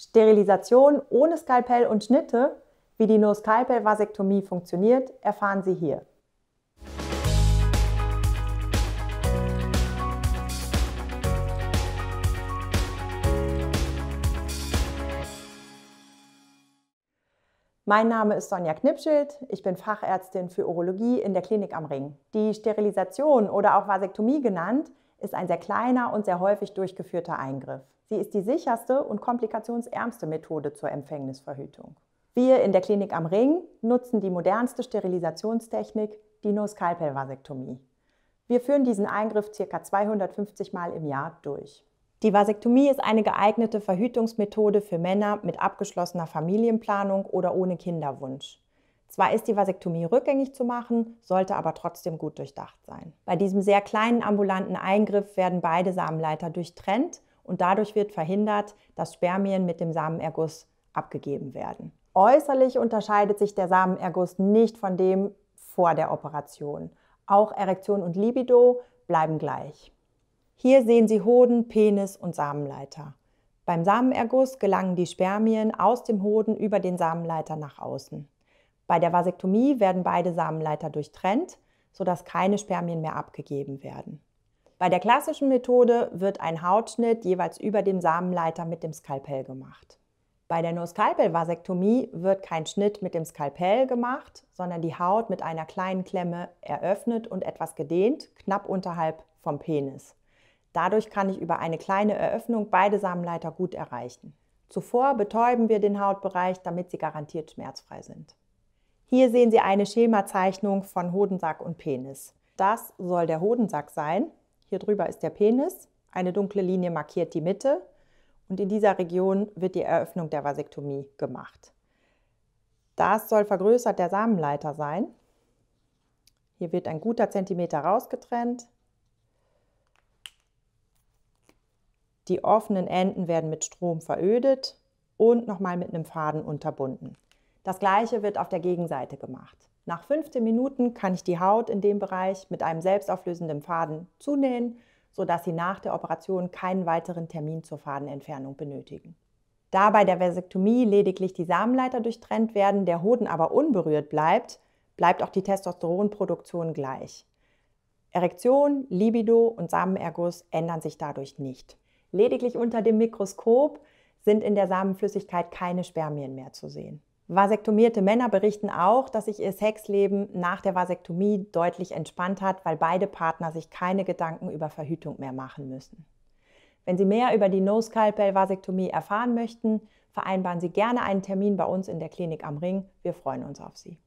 Sterilisation ohne Skalpell und Schnitte, wie die No-Skalpell-Vasektomie funktioniert, erfahren Sie hier. Mein Name ist Sonja Knipschild. Ich bin Fachärztin für Urologie in der Klinik am Ring. Die Sterilisation oder auch Vasektomie genannt, ist ein sehr kleiner und sehr häufig durchgeführter Eingriff. Sie ist die sicherste und komplikationsärmste Methode zur Empfängnisverhütung. Wir in der Klinik am Ring nutzen die modernste Sterilisationstechnik, die No-Skalpel-Vasektomie. Wir führen diesen Eingriff ca. 250 Mal im Jahr durch. Die Vasektomie ist eine geeignete Verhütungsmethode für Männer mit abgeschlossener Familienplanung oder ohne Kinderwunsch. Zwar ist die Vasektomie rückgängig zu machen, sollte aber trotzdem gut durchdacht sein. Bei diesem sehr kleinen ambulanten Eingriff werden beide Samenleiter durchtrennt und dadurch wird verhindert, dass Spermien mit dem Samenerguss abgegeben werden. Äußerlich unterscheidet sich der Samenerguss nicht von dem vor der Operation. Auch Erektion und Libido bleiben gleich. Hier sehen Sie Hoden, Penis und Samenleiter. Beim Samenerguss gelangen die Spermien aus dem Hoden über den Samenleiter nach außen. Bei der Vasektomie werden beide Samenleiter durchtrennt, sodass keine Spermien mehr abgegeben werden. Bei der klassischen Methode wird ein Hautschnitt jeweils über dem Samenleiter mit dem Skalpell gemacht. Bei der No-Skalpell-Vasektomie wird kein Schnitt mit dem Skalpell gemacht, sondern die Haut mit einer kleinen Klemme eröffnet und etwas gedehnt, knapp unterhalb vom Penis. Dadurch kann ich über eine kleine Eröffnung beide Samenleiter gut erreichen. Zuvor betäuben wir den Hautbereich, damit sie garantiert schmerzfrei sind. Hier sehen Sie eine Schemazeichnung von Hodensack und Penis. Das soll der Hodensack sein. Hier drüber ist der Penis. Eine dunkle Linie markiert die Mitte. Und in dieser Region wird die Eröffnung der Vasektomie gemacht. Das soll vergrößert der Samenleiter sein. Hier wird ein guter Zentimeter rausgetrennt. Die offenen Enden werden mit Strom verödet und nochmal mit einem Faden unterbunden. Das gleiche wird auf der Gegenseite gemacht. Nach 15 Minuten kann ich die Haut in dem Bereich mit einem selbstauflösenden Faden zunähen, sodass Sie nach der Operation keinen weiteren Termin zur Fadenentfernung benötigen. Da bei der Vasektomie lediglich die Samenleiter durchtrennt werden, der Hoden aber unberührt bleibt, bleibt auch die Testosteronproduktion gleich. Erektion, Libido und Samenerguss ändern sich dadurch nicht. Lediglich unter dem Mikroskop sind in der Samenflüssigkeit keine Spermien mehr zu sehen. Vasektomierte Männer berichten auch, dass sich ihr Sexleben nach der Vasektomie deutlich entspannt hat, weil beide Partner sich keine Gedanken über Verhütung mehr machen müssen. Wenn Sie mehr über die No-Scalpel-Vasektomie erfahren möchten, vereinbaren Sie gerne einen Termin bei uns in der Klinik am Ring. Wir freuen uns auf Sie.